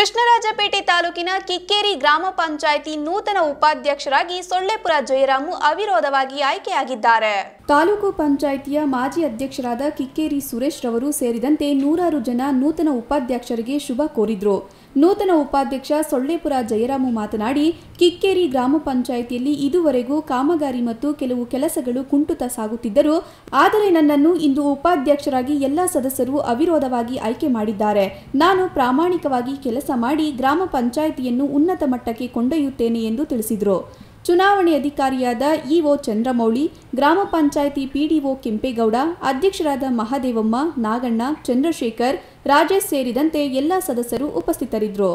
ಕೃಷ್ಣರಾಜಪೇಟೆ ತಾಲೂಕಿನ ಕಿಕ್ಕೇರಿ ಗ್ರಾಮ ಪಂಚಾಯಿತಿ ನೂತನ ಉಪಾಧ್ಯಕ್ಷರಾಗಿ ಸೊಳ್ಳೆಪುರ ಜಯರಾಮು ಅವಿರೋಧವಾಗಿ ಆಯ್ಕೆಯಾಗಿದ್ದಾರೆ ತಾಲೂಕು ಪಂಚಾಯಿತಿಯ ಮಾಜಿ ಅಧ್ಯಕ್ಷರಾದ ಕಿಕ್ಕೇರಿ ಸುರೇಶ್ ರವರು ಸೇರಿದಂತೆ ನೂರಾರು ಜನ ನೂತನ ಉಪಾಧ್ಯಕ್ಷರಿಗೆ ಶುಭ ಕೋರಿದ್ರು ನೂತನ ಉಪಾಧ್ಯಕ್ಷ ಸೊಳ್ಳೆಪುರ ಜಯರಾಮು ಮಾತನಾಡಿ ಕಿಕ್ಕೇರಿ ಗ್ರಾಮ ಪಂಚಾಯಿತಿಯಲ್ಲಿ ಇದುವರೆಗೂ ಕಾಮಗಾರಿ ಮತ್ತು ಕೆಲವು ಕೆಲಸಗಳು ಕುಂಟುತ ಸಾಗುತ್ತಿದ್ದರು ಆದರೆ ನನ್ನನ್ನು ಇಂದು ಉಪಾಧ್ಯಕ್ಷರಾಗಿ ಎಲ್ಲ ಸದಸ್ಯರು ಅವಿರೋಧವಾಗಿ ಆಯ್ಕೆ ಮಾಡಿದ್ದಾರೆ ನಾನು ಪ್ರಾಮಾಣಿಕವಾಗಿ ಕೆಲಸ ಮಾಡಿ ಗ್ರಾಮ ಪಂಚಾಯಿತಿಯನ್ನು ಉನ್ನತ ಮಟ್ಟಕ್ಕೆ ಕೊಂಡೊಯ್ಯುತ್ತೇನೆ ಎಂದು ತಿಳಿಸಿದರು ಚುನಾವಣೆ ಅಧಿಕಾರಿಯಾದ ಇಒ ಚಂದ್ರಮೌಳಿ ಗ್ರಾಮ ಪಂಚಾಯಿತಿ ಪಿಡಿಒ ಕೆಂಪೇಗೌಡ ಅಧ್ಯಕ್ಷರಾದ ಮಹಾದೇವಮ್ಮ ನಾಗಣ್ಣ ಚಂದ್ರಶೇಖರ್ ರಾಜೇಶ್ ಸೇರಿದಂತೆ ಎಲ್ಲ ಸದಸ್ಯರು ಉಪಸ್ಥಿತರಿದ್ದರು